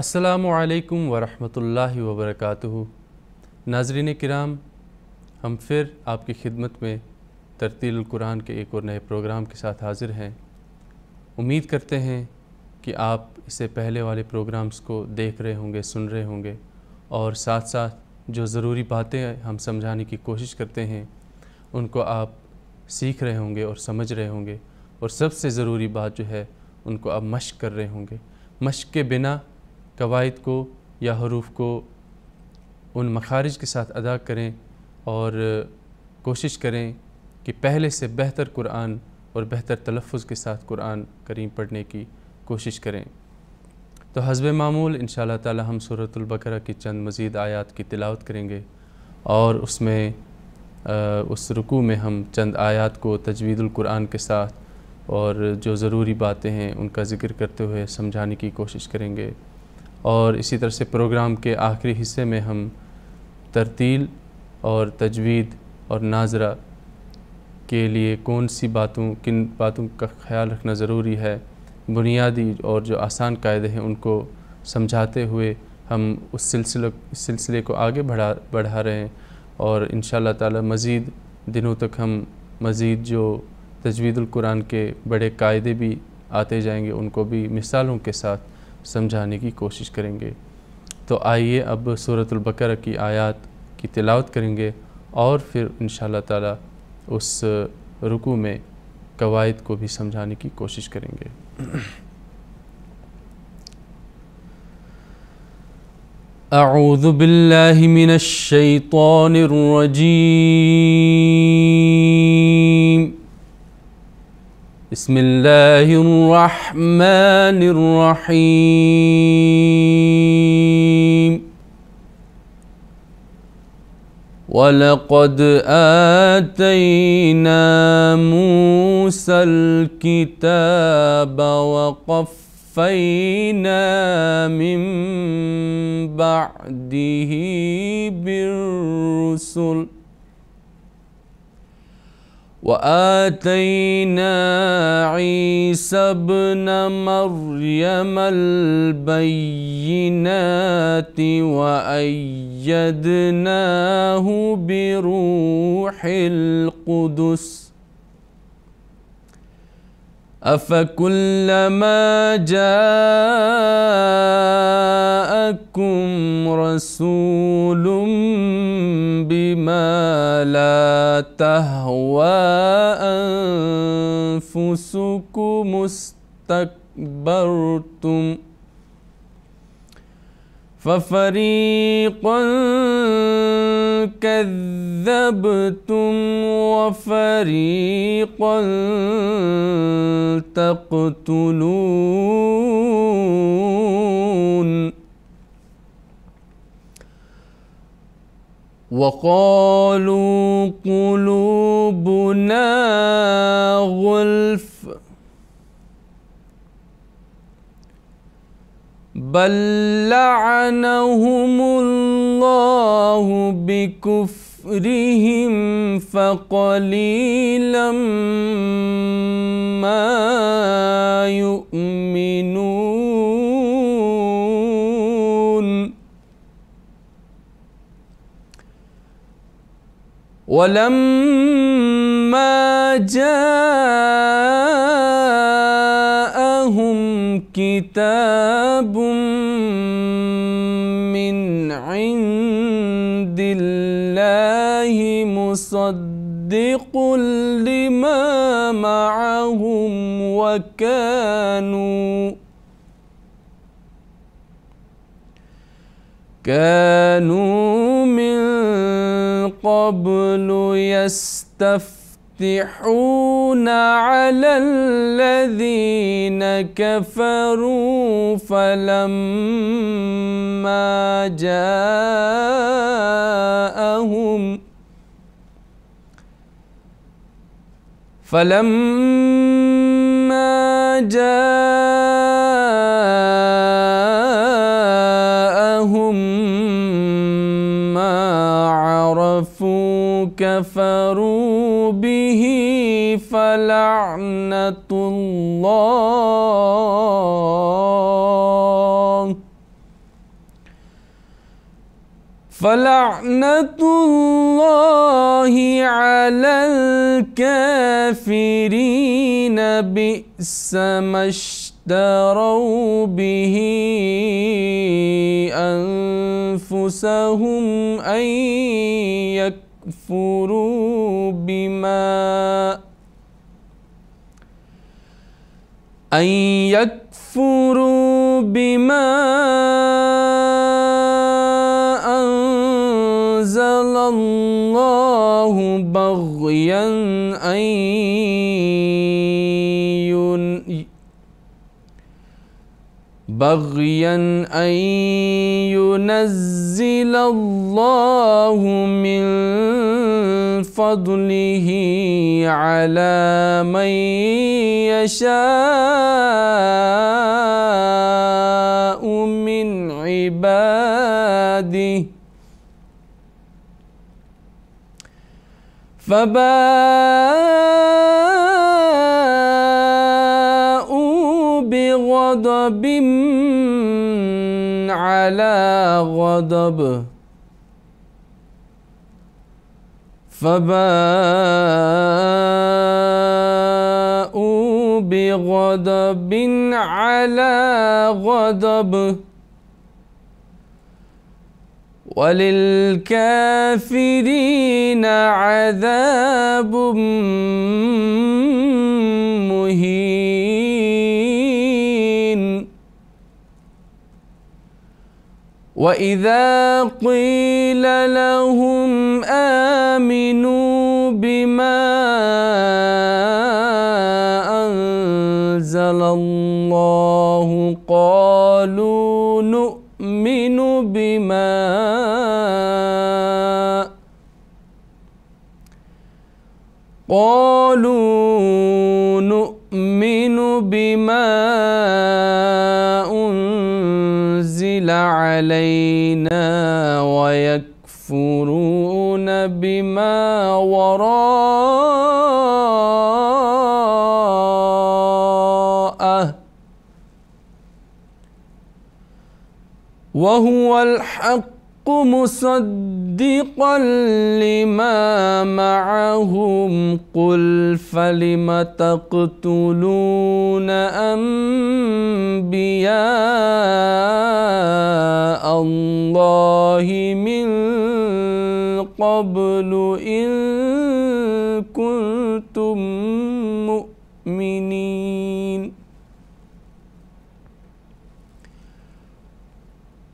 السلام علیکم ورحمۃ اللہ وبرکاتہ ناظرین کرام ہم پھر آپ کی خدمت میں ترتیل القرآن کے ایک اور نئے پروگرام کے ساتھ حاضر ہیں امید کرتے ہیں کہ آپ اسے پہلے والے پروگرامز کو دیکھ رہے ہوں گے سن رہے ہوں گے اور ساتھ ساتھ جو ضروری باتیں ہم سمجھانے کی کوشش کرتے ہیں ان کو آپ سیکھ رہے ہوں گے اور سمجھ رہے ہوں گے اور سب سے ضروری بات جو ہے ان کو آپ مشق کر رہے ہوں گے مشق کے بنا قواعد کو یا حروف کو ان مخارج کے ساتھ ادا کریں اور کوشش کریں کہ پہلے سے بہتر قرآن اور بہتر تلفظ کے ساتھ قرآن کریم پڑھنے کی کوشش کریں تو حزب معمول ان شاء اللہ ہم صورت البقرہ کی چند مزید آیات کی تلاوت کریں گے اور اس میں اس رکوع میں ہم چند آیات کو تجوید القرآن کے ساتھ اور جو ضروری باتیں ہیں ان کا ذکر کرتے ہوئے سمجھانے کی کوشش کریں گے اور اسی طرح سے پروگرام کے آخری حصے میں ہم ترتیل اور تجوید اور ناظرہ کے لیے کون سی باتوں کن باتوں کا خیال رکھنا ضروری ہے بنیادی اور جو آسان قاعدے ہیں ان کو سمجھاتے ہوئے ہم اس سلسلے سلسلے کو آگے بڑھا بڑھا رہے ہیں اور ان شاء اللہ تعالی مزید دنوں تک ہم مزید جو تجوید القرآن کے بڑے قاعدے بھی آتے جائیں گے ان کو بھی مثالوں کے ساتھ سمجھانے کی کوشش کریں گے تو آئیے اب صورت البقرہ کی آیات کی تلاوت کریں گے اور پھر ان شاء اللہ تعالی اس رکو میں قواعد کو بھی سمجھانے کی کوشش کریں گے اعوذ باللہ من الشیطان الرجیم بسم الله الرحمن الرحيم ولقد آتينا موسى الكتاب وقفينا من بعده بالرسل واتينا عيسى ابن مريم البينات وايدناه بروح القدس أفكلما جاءكم رسول بما لا تهوى أنفسكم استكبرتم ففريقا كذبتم وفريقا تقتلون وقالوا قلوبنا غلف بل لعنهم الله بكفرهم فقليلا ما يؤمنون ولما جاء كتاب من عند الله مصدق لما معهم وكانوا كانوا من قبل يستفسرون يفتحون على الذين كفروا فلما جاءهم فلما جاءهم كفروا به فلعنة الله فلعنة الله على الكافرين بئس ما اشتروا به أنفسهم أن يكفروا لتكفروا بما أن يكفروا بما أنزل الله بغيا أن بغيا أن ينزل الله من فضله على من يشاء من عباده فبارك غضب على غضب فباءوا بغضب على غضب وللكافرين عذاب مهين واذا قيل لهم امنوا بما انزل الله قالوا نؤمن بما قالوا نؤمن بما علينا ويكفرون بما وراءه وهو الحق مصدقا لما معهم قل فلم تقتلون أنبياء الله من قبل إن كنتم مؤمنين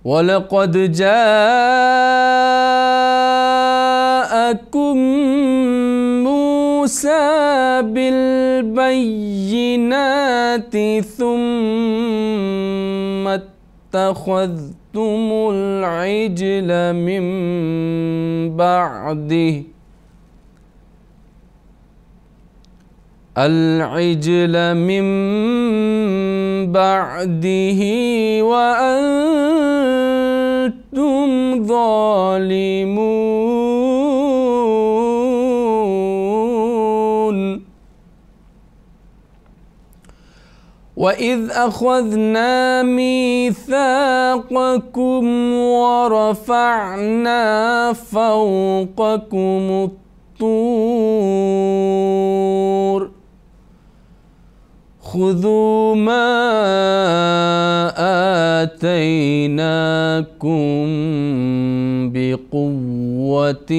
ولقد جاءكم موسى بالبينات ثم اتخذتم أخذتم العجل من بعده العجل من بعده وأنتم ظالمون وإذ أخذنا ميثاقكم ورفعنا فوقكم الطور خذوا ما آتيناكم بقوة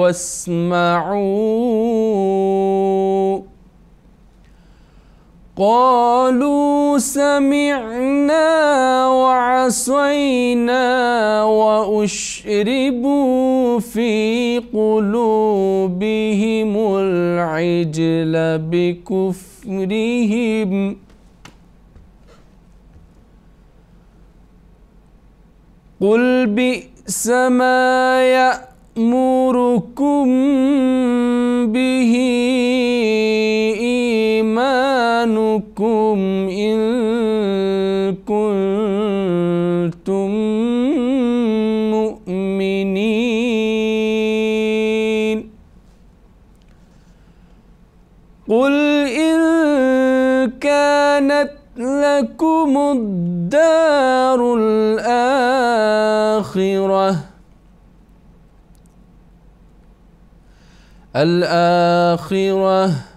واسمعوا قالوا سمعنا وعصينا واشربوا في قلوبهم العجل بكفرهم قل بئس ما يامركم به بكم إن كنتم مؤمنين قل إن كانت لكم الدار الآخرة الآخرة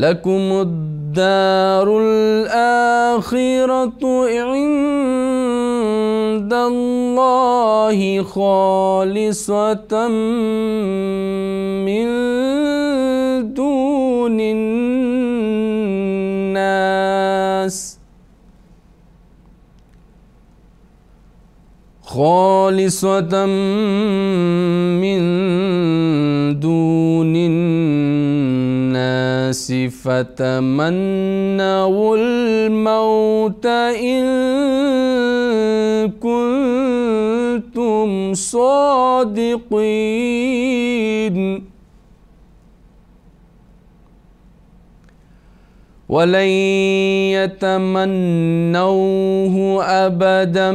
لكم الدار الآخرة عند الله خالصة من دون الناس خالصة من دون الناس الناس فتمنوا الموت إن كنتم صادقين ولن يتمنوه أبدا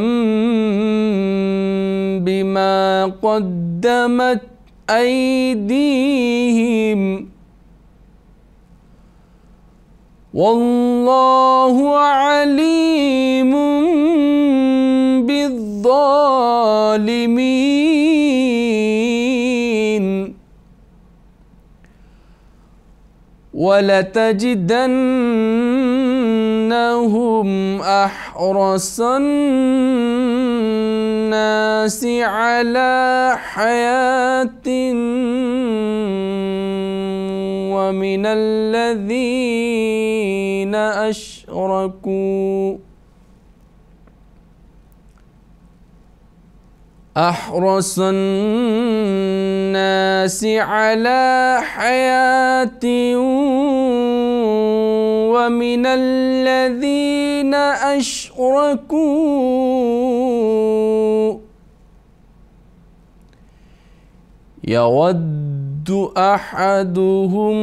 بما قدمت أيديهم والله عليم بالظالمين ولتجدنهم احرص الناس على حياه ومن الذين الذين أشركوا أحرص الناس على حياة ومن الذين أشركوا يود يود أحدهم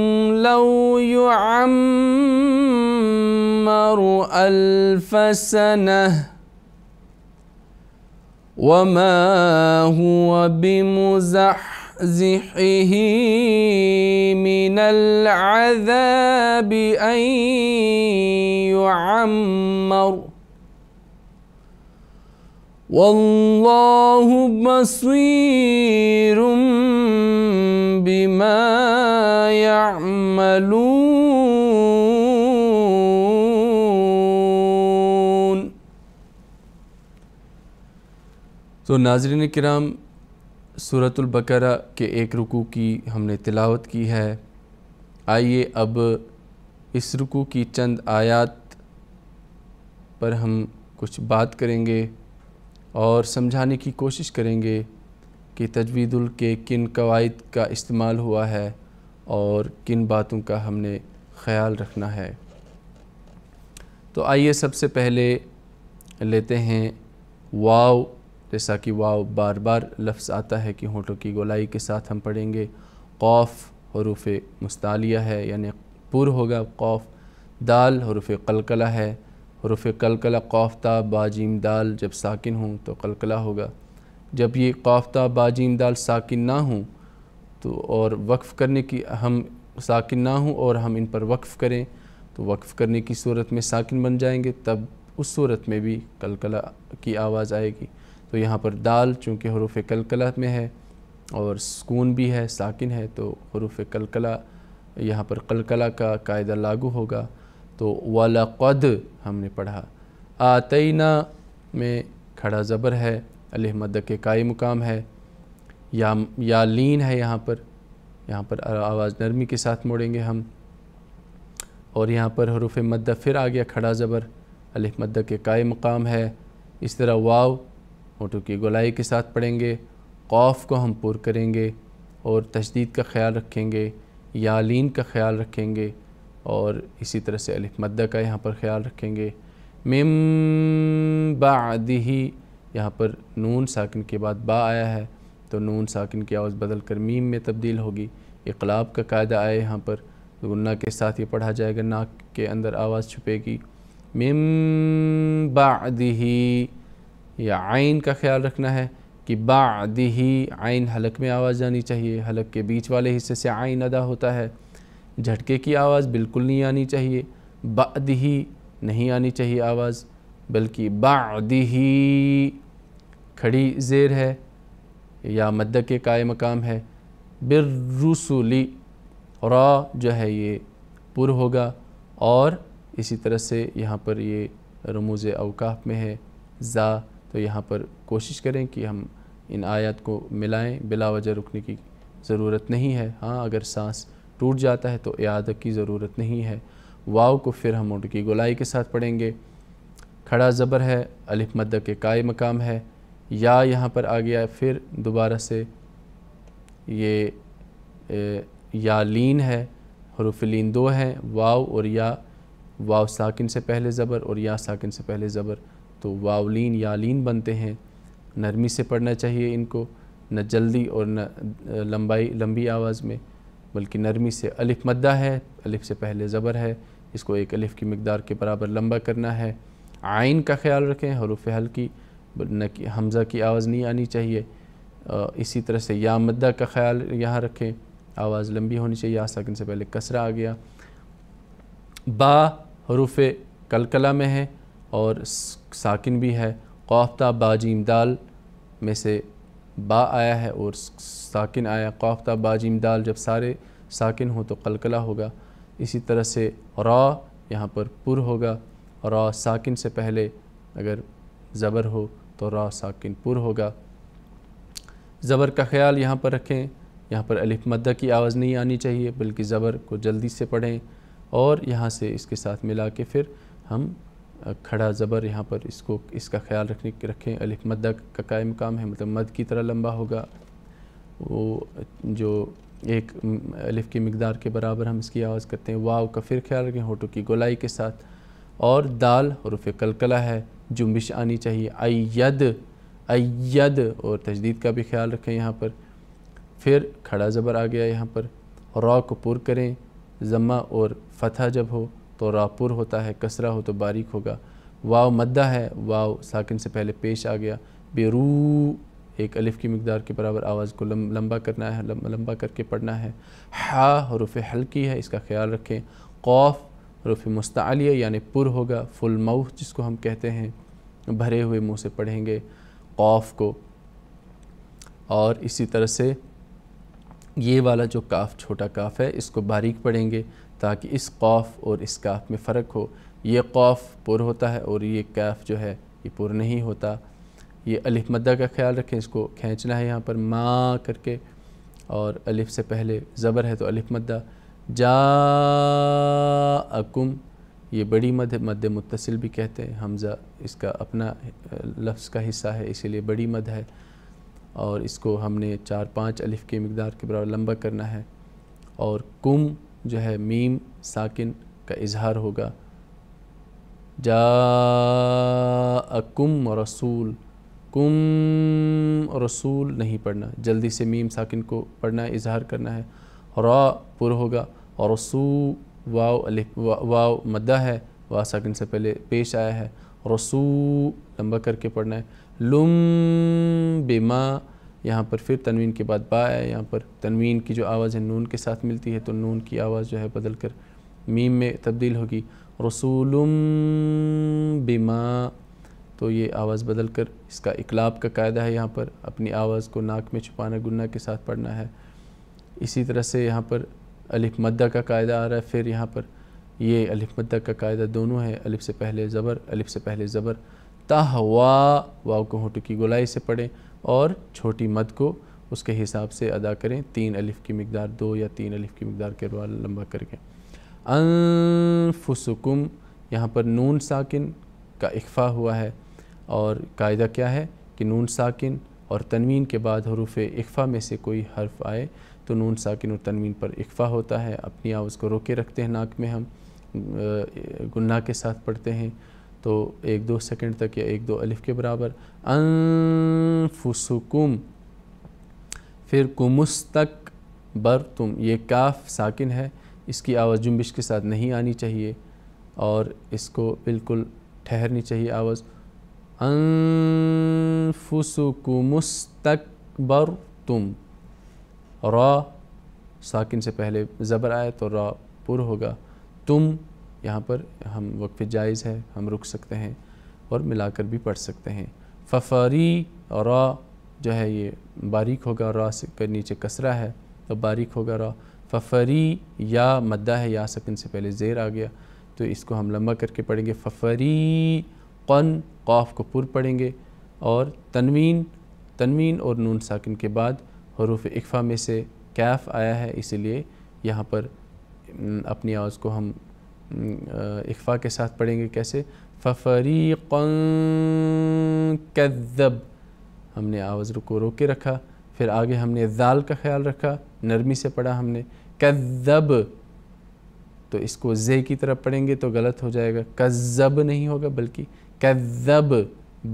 لو يعمر ألف سنة وما هو بمزحزحه من العذاب أن يعمر والله بصير بما یعملون تو ناظرین کرام صورت البقرہ کے ایک رکوع کی ہم نے تلاوت کی ہے آئیے اب اس رکوع کی چند آیات پر ہم کچھ بات کریں گے اور سمجھانے کی کوشش کریں گے کہ تجوید ال کے کن قواعد کا استعمال ہوا ہے اور کن باتوں کا ہم نے خیال رکھنا ہے تو آئیے سب سے پہلے لیتے ہیں واو جیسا کہ واو بار بار لفظ آتا ہے کہ ہونٹوں کی گولائی کے ساتھ ہم پڑھیں گے قوف حروف مستعلیہ ہے یعنی پر ہوگا قوف دال حروف قلقلہ ہے حروف قلقلہ قوف تا باجیم دال جب ساکن ہوں تو قلقلہ ہوگا جب یہ قافتہ باجیم دال ساکن نہ ہوں تو اور وقف کرنے کی ہم ساکن نہ ہوں اور ہم ان پر وقف کریں تو وقف کرنے کی صورت میں ساکن بن جائیں گے تب اس صورت میں بھی کلکلہ کی آواز آئے گی تو یہاں پر دال چونکہ حروف کلکلہ میں ہے اور سکون بھی ہے ساکن ہے تو حروف کلکلہ یہاں پر کلکلہ کا قاعدہ لاگو ہوگا تو وَلَقَدْ ہم نے پڑھا آتَيْنَا میں کھڑا زبر ہے الحمد کے کائی مقام ہے یا لین ہے یہاں پر یہاں پر آواز نرمی کے ساتھ موڑیں گے ہم اور یہاں پر حروف مدہ پھر آ گیا کھڑا زبر مدہ کے قائم مقام ہے اس طرح واو ہوٹو کی گلائی کے ساتھ پڑھیں گے قوف کو ہم پور کریں گے اور تجدید کا خیال رکھیں گے یالین کا خیال رکھیں گے اور اسی طرح سے علیہ مدہ کا یہاں پر خیال رکھیں گے مم بعدہی یہاں پر نون ساکن کے بعد با آیا ہے تو نون ساکن کی آواز بدل کر میم میں تبدیل ہوگی اقلاب کا قاعدہ آئے یہاں پر گنہ کے ساتھ یہ پڑھا جائے گا ناک کے اندر آواز چھپے گی مم بعدہی یا عین کا خیال رکھنا ہے کہ بعدہی عین حلق میں آواز جانی چاہیے حلق کے بیچ والے حصے سے عین ادا ہوتا ہے جھٹکے کی آواز بالکل نہیں آنی چاہیے بعدہی نہیں آنی چاہیے آواز بلکہ بعدہی کھڑی زیر ہے یا مدہ کے قائم مقام ہے بر رسولی را جو ہے یہ پر ہوگا اور اسی طرح سے یہاں پر یہ رموز اوقاف میں ہے زا تو یہاں پر کوشش کریں کہ ہم ان آیات کو ملائیں بلا وجہ رکنے کی ضرورت نہیں ہے ہاں اگر سانس ٹوٹ جاتا ہے تو اعادہ کی ضرورت نہیں ہے واو کو پھر ہم اٹھ کی گلائی کے ساتھ پڑھیں گے کھڑا زبر ہے الف قائم مقام ہے یا یہاں پر آ گیا پھر دوبارہ سے یہ یا لین ہے حروف لین دو ہیں واو اور یا واو ساکن سے پہلے زبر اور یا ساکن سے پہلے زبر تو واو لین یا لین بنتے ہیں نرمی سے پڑھنا چاہیے ان کو نہ جلدی اور نہ لمبائی لمبی آواز میں بلکہ نرمی سے الف مدہ ہے الف سے پہلے زبر ہے اس کو ایک الف کی مقدار کے برابر لمبا کرنا ہے آئین کا خیال رکھیں حروف حل کی نہ کہ حمزہ کی آواز نہیں آنی چاہیے اسی طرح سے یا مدہ کا خیال یہاں رکھیں آواز لمبی ہونی چاہیے یا ساکن سے پہلے کسرہ آ گیا با حروف کلکلہ میں ہے اور ساکن بھی ہے قوفتہ باجیم دال میں سے با آیا ہے اور ساکن آیا قوفتہ باجیم دال جب سارے ساکن ہوں تو کلکلّعہ ہوگا اسی طرح سے را یہاں پر پر ہوگا را ساکن سے پہلے اگر زبر ہو تو را ساکن پور ہوگا زبر کا خیال یہاں پر رکھیں یہاں پر الف مدہ کی آواز نہیں آنی چاہیے بلکہ زبر کو جلدی سے پڑھیں اور یہاں سے اس کے ساتھ ملا کے پھر ہم کھڑا زبر یہاں پر اس کو اس کا خیال رکھنے رکھیں مدہ کا قائم مقام ہے مطلب مد کی طرح لمبا ہوگا وہ جو ایک الف کی مقدار کے برابر ہم اس کی آواز کرتے ہیں واو کا پھر خیال رکھیں ہوتو کی گولائی کے ساتھ اور دال حروف کلکلہ ہے جنبش آنی چاہیے اید اید اور تجدید کا بھی خیال رکھیں یہاں پر پھر کھڑا زبر آ گیا یہاں پر را کو پر کریں زمہ اور فتح جب ہو تو را پر ہوتا ہے کسرہ ہو تو باریک ہوگا واو مدہ ہے واو ساکن سے پہلے پیش آ گیا بیرو ایک الف کی مقدار کے برابر آواز کو لمبا کرنا ہے لمبا کر کے پڑھنا ہے ہا حروف ہلکی ہے اس کا خیال رکھیں قوف حروف مستعلیہ یعنی پر ہوگا فل موح جس کو ہم کہتے ہیں بھرے ہوئے منہ سے پڑھیں گے قوف کو اور اسی طرح سے یہ والا جو کاف چھوٹا کاف ہے اس کو باریک پڑھیں گے تاکہ اس قوف اور اس کاف میں فرق ہو یہ قوف پر ہوتا ہے اور یہ کاف جو ہے یہ پر نہیں ہوتا یہ مدہ کا خیال رکھیں اس کو کھینچنا ہے یہاں پر ماں کر کے اور الف سے پہلے زبر ہے تو مدہ اکم یہ بڑی مد مد متصل بھی کہتے ہیں حمزہ اس کا اپنا لفظ کا حصہ ہے اسی لیے بڑی مد ہے اور اس کو ہم نے چار پانچ الف کی مقدار کے برابر لمبا کرنا ہے اور کم جو ہے میم ساکن کا اظہار ہوگا جا اکم کم رسول نہیں پڑھنا جلدی سے میم ساکن کو پڑھنا اظہار کرنا ہے را پر ہوگا اور رسو واو مدہ ہے واو ساکن سے پہلے پیش آیا ہے رسو لمبا کر کے پڑھنا ہے لم بما یہاں پر پھر تنوین کے بعد با ہے یہاں پر تنوین کی جو آواز ہے نون کے ساتھ ملتی ہے تو نون کی آواز جو ہے بدل کر میم میں تبدیل ہوگی رسول بما تو یہ آواز بدل کر اس کا اقلاب کا قاعدہ ہے یہاں پر اپنی آواز کو ناک میں چھپانا گنّا کے ساتھ پڑھنا ہے اسی طرح سے یہاں پر الف مدہ کا قاعدہ آ رہا ہے پھر یہاں پر یہ مدہ کا قاعدہ دونوں ہے الف سے پہلے زبر الف سے پہلے زبر تاہ وا واؤ ہوتو کی گلائی سے پڑھیں اور چھوٹی مد کو اس کے حساب سے ادا کریں تین الف کی مقدار دو یا تین الف کی مقدار کے روال لمبا کر کے انفسکم یہاں پر نون ساکن کا اخفا ہوا ہے اور قاعدہ کیا ہے کہ نون ساکن اور تنوین کے بعد حروف اخفا میں سے کوئی حرف آئے تو نون ساکن اور تنوین پر اقفا ہوتا ہے اپنی آواز کو روکے رکھتے ہیں ناک میں ہم گناہ کے ساتھ پڑھتے ہیں تو ایک دو سیکنڈ تک یا ایک دو الف کے برابر انفسکم پھر کمستک بر تم یہ کاف ساکن ہے اس کی آواز جنبش کے ساتھ نہیں آنی چاہیے اور اس کو بالکل ٹھہرنی چاہیے آواز السکوم بر تم را ساکن سے پہلے زبر آئے تو را پر ہوگا تم یہاں پر ہم وقف جائز ہے ہم رک سکتے ہیں اور ملا کر بھی پڑھ سکتے ہیں ففاری را جو ہے یہ باریک ہوگا را سے نیچے کسرہ ہے تو باریک ہوگا را ففری یا مدہ ہے یا سکن سے پہلے زیر آ گیا تو اس کو ہم لمبا کر کے پڑھیں گے ففری قن قاف کو پر پڑھیں گے اور تنوین تنوین اور نون ساکن کے بعد حروف اقفا میں سے کیف آیا ہے اسی لیے یہاں پر اپنی آواز کو ہم اقفا کے ساتھ پڑھیں گے کیسے ففریقن کذب ہم نے آواز رو روکے رکھا پھر آگے ہم نے ذال کا خیال رکھا نرمی سے پڑھا ہم نے کذب تو اس کو زے کی طرف پڑھیں گے تو غلط ہو جائے گا کذب نہیں ہوگا بلکہ کذب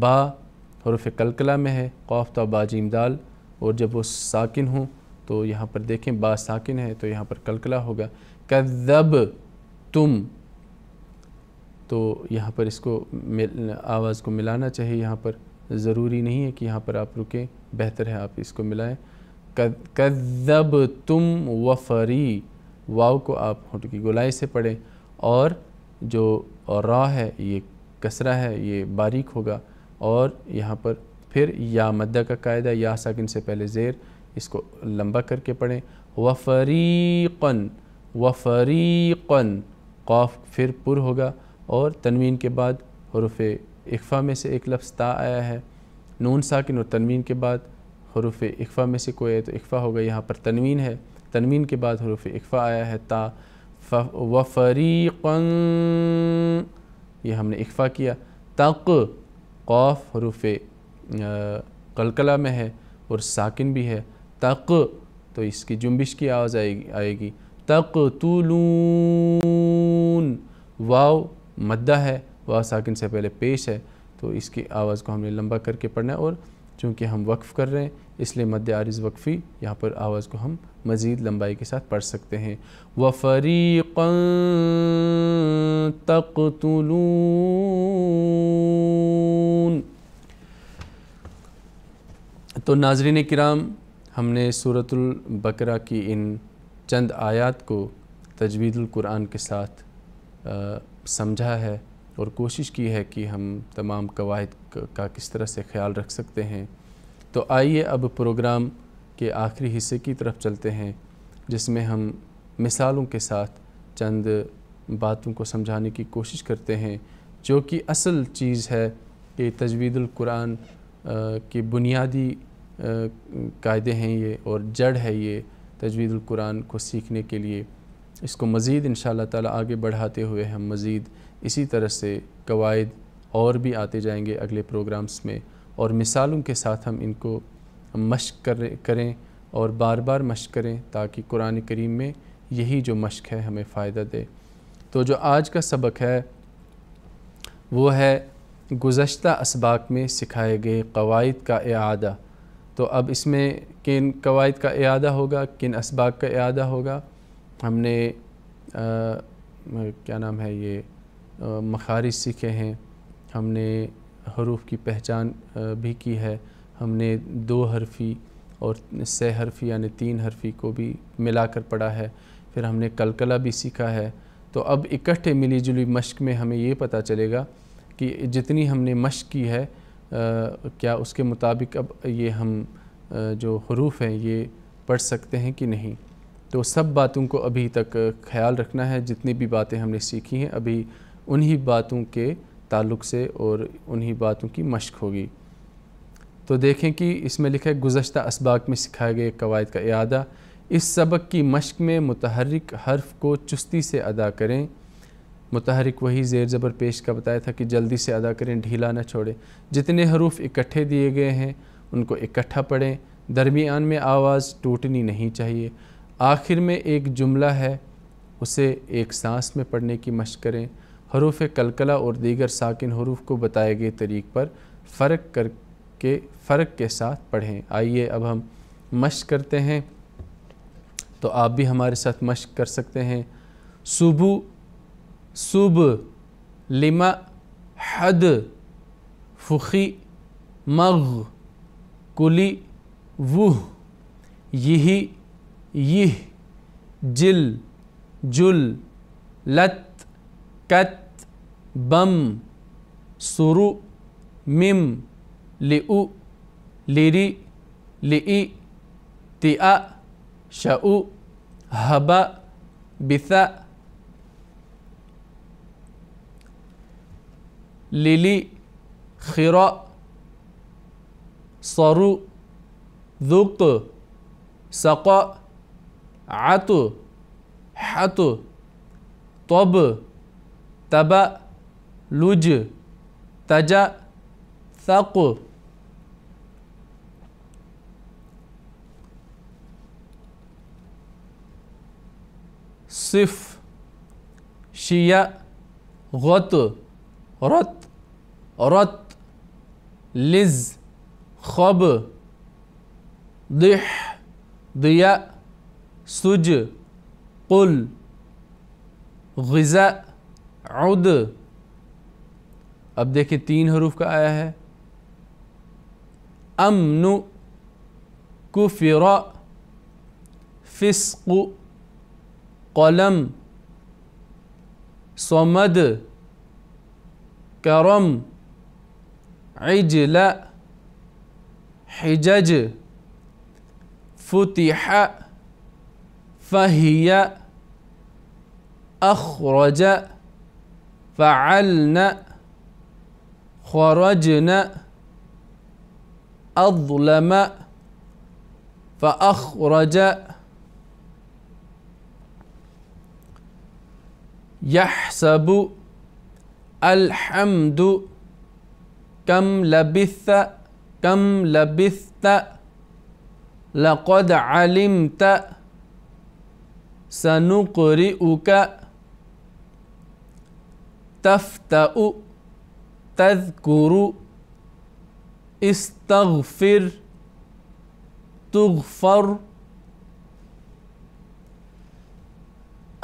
با حرف کلکلا میں ہے قوفت اور باجیم دال اور جب وہ ساکن ہوں تو یہاں پر دیکھیں با ساکن ہے تو یہاں پر کلکلا ہوگا کذب تم تو یہاں پر اس کو آواز کو ملانا چاہیے یہاں پر ضروری نہیں ہے کہ یہاں پر آپ رکیں بہتر ہے آپ اس کو ملائیں کذب تم وفری واو کو آپ ہوت کی گلائی سے پڑھیں اور جو را ہے یہ کسرہ ہے یہ باریک ہوگا اور یہاں پر پھر یا مدہ کا قاعدہ یا ساکن سے پہلے زیر اس کو لمبا کر کے پڑھیں وفریقن وفریقن و قوف پھر پر ہوگا اور تنوین کے بعد حروف اقفا میں سے ایک لفظ تا آیا ہے نون ساکن اور تنوین کے بعد حروف اقفا میں سے کوئی ہے تو اخفہ ہوگا یہاں پر تنوین ہے تنوین کے بعد حروف اقفا آیا ہے تا وفریقن یہ ہم نے اقفا کیا طاق قوف حروف قلقلہ میں ہے اور ساکن بھی ہے تق تو اس کی جنبش کی آواز آئے آئے گی تق واو مدہ ہے واو ساکن سے پہلے پیش ہے تو اس کی آواز کو ہم نے لمبا کر کے پڑھنا ہے اور چونکہ ہم وقف کر رہے ہیں اس لیے مدِ عارض وقفی یہاں پر آواز کو ہم مزید لمبائی کے ساتھ پڑھ سکتے ہیں وَفَرِيقًا تَقْتُلُونَ تو ناظرین کرام ہم نے صورت البقرہ کی ان چند آیات کو تجوید القرآن کے ساتھ سمجھا ہے اور کوشش کی ہے کہ ہم تمام قواعد کا کس طرح سے خیال رکھ سکتے ہیں تو آئیے اب پروگرام کے آخری حصے کی طرف چلتے ہیں جس میں ہم مثالوں کے ساتھ چند باتوں کو سمجھانے کی کوشش کرتے ہیں جو کہ اصل چیز ہے کہ تجوید القرآن کی بنیادی قاعدے ہیں یہ اور جڑ ہے یہ تجوید القرآن کو سیکھنے کے لیے اس کو مزید ان شاء اللہ تعالی آگے بڑھاتے ہوئے ہم مزید اسی طرح سے قواعد اور بھی آتے جائیں گے اگلے پروگرامز میں اور مثالوں کے ساتھ ہم ان کو مشق کریں اور بار بار مشق کریں تاکہ قرآن کریم میں یہی جو مشق ہے ہمیں فائدہ دے تو جو آج کا سبق ہے وہ ہے گزشتہ اسباق میں سکھائے گئے قواعد کا اعادہ تو اب اس میں کن قواعد کا اعادہ ہوگا کن اسباق کا اعادہ ہوگا ہم نے کیا نام ہے یہ مخارج سیکھے ہیں ہم نے حروف کی پہچان بھی کی ہے ہم نے دو حرفی اور سہ حرفی یعنی تین حرفی کو بھی ملا کر پڑھا ہے پھر ہم نے کلکلہ بھی سیکھا ہے تو اب اکٹھے ملی جلی مشق میں ہمیں یہ پتہ چلے گا کہ جتنی ہم نے مشق کی ہے کیا اس کے مطابق اب یہ ہم جو حروف ہیں یہ پڑھ سکتے ہیں کہ نہیں تو سب باتوں کو ابھی تک خیال رکھنا ہے جتنی بھی باتیں ہم نے سیکھی ہیں ابھی انہی باتوں کے تعلق سے اور انہی باتوں کی مشق ہوگی تو دیکھیں کہ اس میں لکھا ہے گزشتہ اسباق میں سکھائے گئے قواعد کا اعادہ اس سبق کی مشق میں متحرک حرف کو چستی سے ادا کریں متحرک وہی زیر زبر پیش کا بتایا تھا کہ جلدی سے ادا کریں ڈھیلا نہ چھوڑیں جتنے حروف اکٹھے دیے گئے ہیں ان کو اکٹھا پڑھیں درمیان میں آواز ٹوٹنی نہیں چاہیے آخر میں ایک جملہ ہے اسے ایک سانس میں پڑھنے کی مشق کریں حروف کلکلہ اور دیگر ساکن حروف کو بتائے گئے طریق پر فرق کر کے فرق کے ساتھ پڑھیں آئیے اب ہم مشق کرتے ہیں تو آپ بھی ہمارے ساتھ مشق کر سکتے ہیں صوبو سب لما حد فخي مغ كلي وه يه يه جل جل لت كت بم سرو مم لئو لري لئي تئ شأو هبا بثأ Lili, Khira, Saru, Dhuq, Saqa, Atu, Hatu, Tab, Taba, Luj, Taja, Thaqu. Sif, Shia, Ghatu, Ghatu, رت رت لز خب ضح ضياء سج قل غذاء عد اب دیکھیں تین حروف کا آیا ہے امن کفر فسق قلم صمد كرم عجل حجج فتح فهي أخرج فعلنا خرجنا أظلم فأخرج يحسب الحمد كم لبثت كم لبثت لقد علمت سنقرئك تفتأ تذكر استغفر تغفر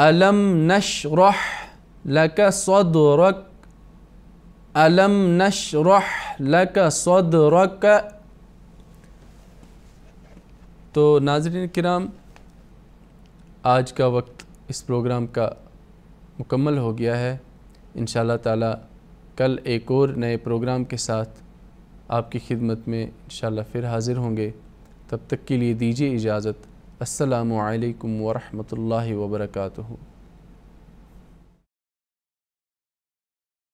ألم نشرح لك صدرك عالم نشرح رح ال تو ناظرین کرام آج کا وقت اس پروگرام کا مکمل ہو گیا ہے انشاءاللہ تعالی کل ایک اور نئے پروگرام کے ساتھ آپ کی خدمت میں انشاءاللہ پھر حاضر ہوں گے تب تک کے لیے دیجیے اجازت السلام علیکم ورحمۃ اللہ وبرکاتہ